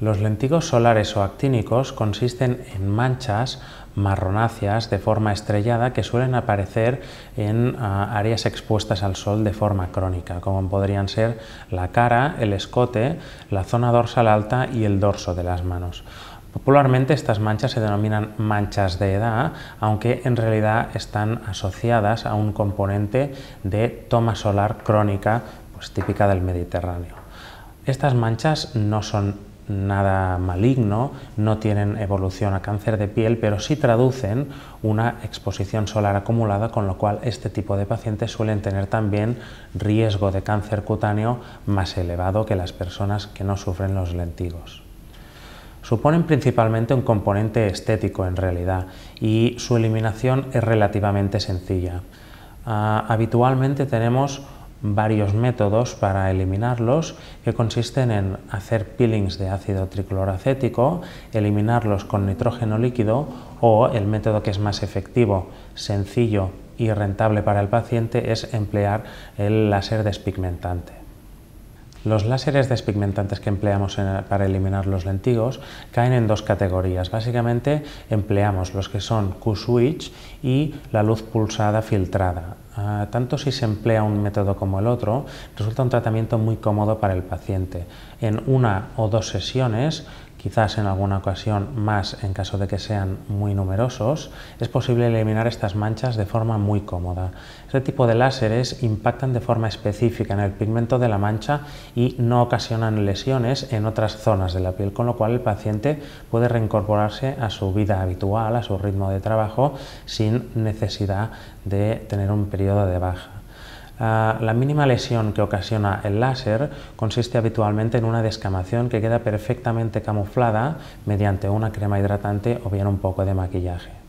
Los lentigos solares o actínicos consisten en manchas marronáceas de forma estrellada que suelen aparecer en ah, áreas expuestas al sol de forma crónica, como podrían ser la cara, el escote, la zona dorsal alta y el dorso de las manos. Popularmente estas manchas se denominan manchas de edad, aunque en realidad están asociadas a un componente de toma solar crónica, pues típica del Mediterráneo. Estas manchas no son nada maligno, no tienen evolución a cáncer de piel, pero sí traducen una exposición solar acumulada, con lo cual este tipo de pacientes suelen tener también riesgo de cáncer cutáneo más elevado que las personas que no sufren los lentigos. Suponen principalmente un componente estético en realidad y su eliminación es relativamente sencilla. Ah, habitualmente tenemos varios métodos para eliminarlos que consisten en hacer peelings de ácido tricloracético, eliminarlos con nitrógeno líquido o el método que es más efectivo, sencillo y rentable para el paciente es emplear el láser despigmentante. Los láseres despigmentantes que empleamos para eliminar los lentigos caen en dos categorías. Básicamente empleamos los que son Q-switch y la luz pulsada filtrada. Ah, tanto si se emplea un método como el otro, resulta un tratamiento muy cómodo para el paciente. En una o dos sesiones quizás en alguna ocasión más en caso de que sean muy numerosos, es posible eliminar estas manchas de forma muy cómoda. Este tipo de láseres impactan de forma específica en el pigmento de la mancha y no ocasionan lesiones en otras zonas de la piel, con lo cual el paciente puede reincorporarse a su vida habitual, a su ritmo de trabajo, sin necesidad de tener un periodo de baja. Ah, la mínima lesión que ocasiona el láser consiste habitualmente en una descamación que queda perfectamente camuflada mediante una crema hidratante o bien un poco de maquillaje.